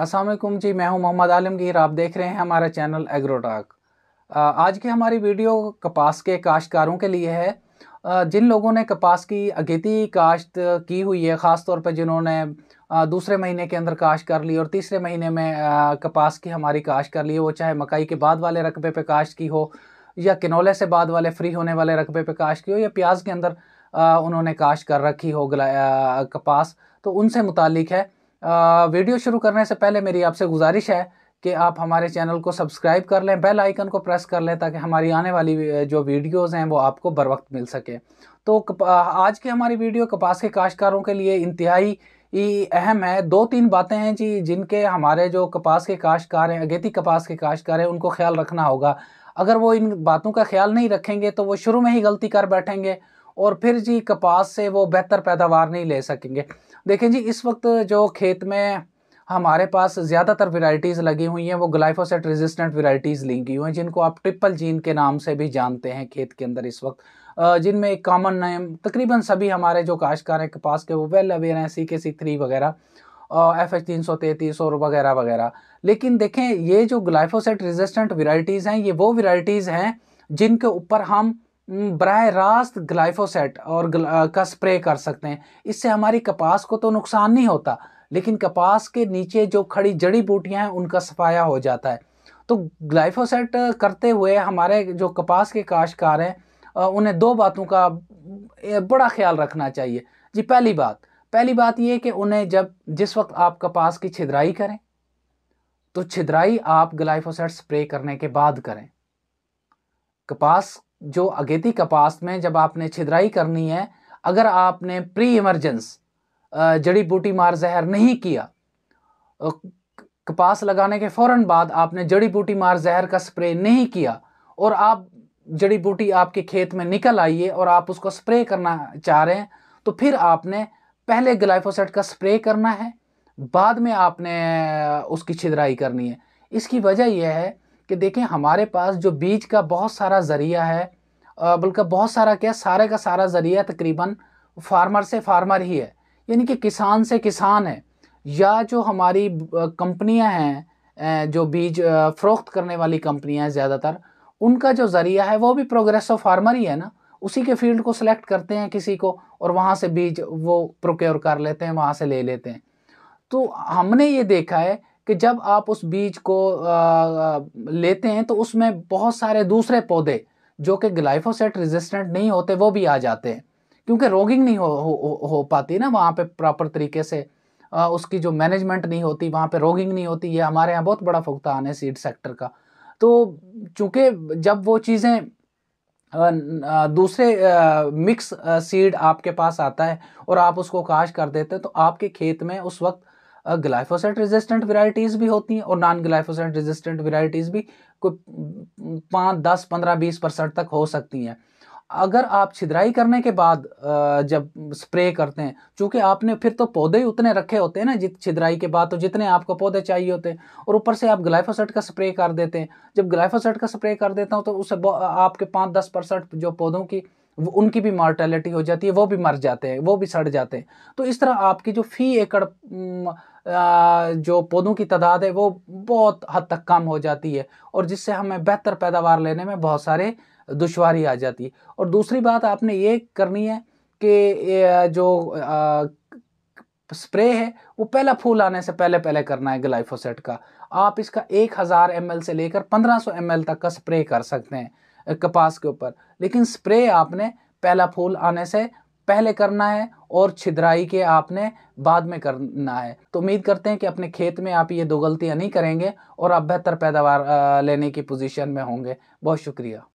असलम जी मैं हूं मोहम्मद आलमगीर आप देख रहे हैं हमारा चैनल एग्रोटाक आज की हमारी वीडियो कपास के काश्तकारों के लिए है जिन लोगों ने कपास की अगेती काश्त की हुई है ख़ास तौर पर जिन्होंने दूसरे महीने के अंदर काश कर ली और तीसरे महीने में कपास की हमारी काश कर ली वो चाहे मकई के बाद वाले रकबे पे काश्त की हो या किनोले से बाद वाले फ्री होने वाले रकबे पे काश्त की हो या प्याज के अंदर उन्होंने काश कर रखी हो कपास तो उनसे मुतलिक है वीडियो शुरू करने से पहले मेरी आपसे गुजारिश है कि आप हमारे चैनल को सब्सक्राइब कर लें बेल आइकन को प्रेस कर लें ताकि हमारी आने वाली जो वीडियोस हैं वो आपको बर वक्त मिल सके तो आज की हमारी वीडियो कपास के काश्तकारों के लिए इंतहाई अहम है दो तीन बातें हैं जी जिनके हमारे जो कपास के काश्तकार हैं अगेती कपास के काश्तकार हैं उनको ख्याल रखना होगा अगर वो इन बातों का ख्याल नहीं रखेंगे तो वो शुरू में ही गलती कर बैठेंगे और फिर जी कपास से वो बेहतर पैदावार नहीं ले सकेंगे देखें जी इस वक्त जो खेत में हमारे पास ज़्यादातर वैरायटीज़ लगी हुई हैं वो ग्लाइफोसेट रेजिस्टेंट वैरायटीज़ ली गई हुई हैं जिनको आप ट्रिपल जीन के नाम से भी जानते हैं खेत के अंदर इस वक्त जिनमें एक कॉमन नेम तकरीबन सभी हमारे जो काश्तकार हैं कपास के वो वेल अवेयर हैं सी के सी थ्री वगैरह एफ एच तीन सौ तैंतीस और वगैरह वगैरह लेकिन देखें ये जो ग्लाइफोसेट रेजिस्टेंट वेराइटीज़ हैं ये वो वेराइटीज़ हैं जिनके ऊपर हम बर रास्त ग्लाइफोसेट और ग्ला, का स्प्रे कर सकते हैं इससे हमारी कपास को तो नुकसान नहीं होता लेकिन कपास के नीचे जो खड़ी जड़ी बूटियाँ हैं उनका सफाया हो जाता है तो ग्लाइफोसेट करते हुए हमारे जो कपास के काशकार हैं उन्हें दो बातों का बड़ा ख्याल रखना चाहिए जी पहली बात पहली बात यह कि उन्हें जब जिस वक्त आप कपास की छिदराई करें तो छिदराई आप ग्लाइफोसेट स्प्रे करने के बाद करें कपास जो अगेती कपास में जब आपने छिदराई करनी है अगर आपने प्री इमरजेंस जड़ी बूटी मार जहर नहीं किया कपास लगाने के फ़ौर बाद आपने जड़ी बूटी मार जहर का स्प्रे नहीं किया और आप जड़ी बूटी आपके खेत में निकल आई है और आप उसको स्प्रे करना चाह रहे हैं तो फिर आपने पहले ग्लाइफोसेट का स्प्रे करना है बाद में आपने उसकी छिदराई करनी है इसकी वजह यह है कि देखें हमारे पास जो बीज का बहुत सारा ज़रिया है बल्कि बहुत सारा क्या सारे का सारा ज़रिया तकरीबन फार्मर से फार्मर ही है यानी कि किसान से किसान है या जो हमारी कंपनियां हैं जो बीज फ़रोख्त करने वाली कंपनियां हैं ज़्यादातर उनका जो ज़रिया है वो भी प्रोग्रेस ऑफ फार्मर ही है ना उसी के फील्ड को सिलेक्ट करते हैं किसी को और वहाँ से बीज वो प्रोक्योर कर लेते हैं वहाँ से ले लेते हैं तो हमने ये देखा है कि जब आप उस बीज को लेते हैं तो उसमें बहुत सारे दूसरे पौधे जो कि ग्लाइफोसेट रेजिस्टेंट नहीं होते वो भी आ जाते हैं क्योंकि रोगिंग नहीं हो, हो, हो पाती ना वहाँ पे प्रॉपर तरीके से आ, उसकी जो मैनेजमेंट नहीं होती वहाँ पे रोगिंग नहीं होती ये हमारे यहाँ बहुत बड़ा फुकता है सीड सेक्टर का तो चूँकि जब वो चीज़ें दूसरे मिक्स सीड आपके पास आता है और आप उसको काश कर देते हैं तो आपके खेत में उस वक्त ग्लाइफोसेट रेजिस्टेंट वेराइटीज़ भी होती हैं और नॉन ग्लाइफोसेट रेजिस्टेंट वेराइटीज़ भी कोई पाँच दस पंद्रह बीस परसेंट तक हो सकती हैं अगर आप छिदराई करने के बाद जब स्प्रे करते हैं चूँकि आपने फिर तो पौधे ही उतने रखे होते हैं ना जित छिदराई के बाद तो जितने आपको पौधे चाहिए होते हैं और ऊपर से आप ग्लाइफोसेट का स्प्रे कर देते हैं जब ग्लाइफोसेट का स्प्रे कर देता हूँ तो उससे आपके पाँच दस परसेंट जो पौधों की उनकी भी मॉर्टेलिटी हो जाती है वो भी मर जाते हैं वो भी सड़ जाते हैं तो इस तरह आपकी जो फी एकड़ जो पौधों की तादाद है वो बहुत हद तक कम हो जाती है और जिससे हमें बेहतर पैदावार लेने में बहुत सारे दुशारी आ जाती है और दूसरी बात आपने ये करनी है कि जो स्प्रे है वो पहला फूल आने से पहले पहले करना है ग्लाइफोसेट का आप इसका हज़ार एम से लेकर पंद्रह एम तक का स्प्रे कर सकते हैं कपास के ऊपर लेकिन स्प्रे आपने पहला फूल आने से पहले करना है और छिदराई के आपने बाद में करना है तो उम्मीद करते हैं कि अपने खेत में आप ये दो गलतियाँ नहीं करेंगे और आप बेहतर पैदावार लेने की पोजीशन में होंगे बहुत शुक्रिया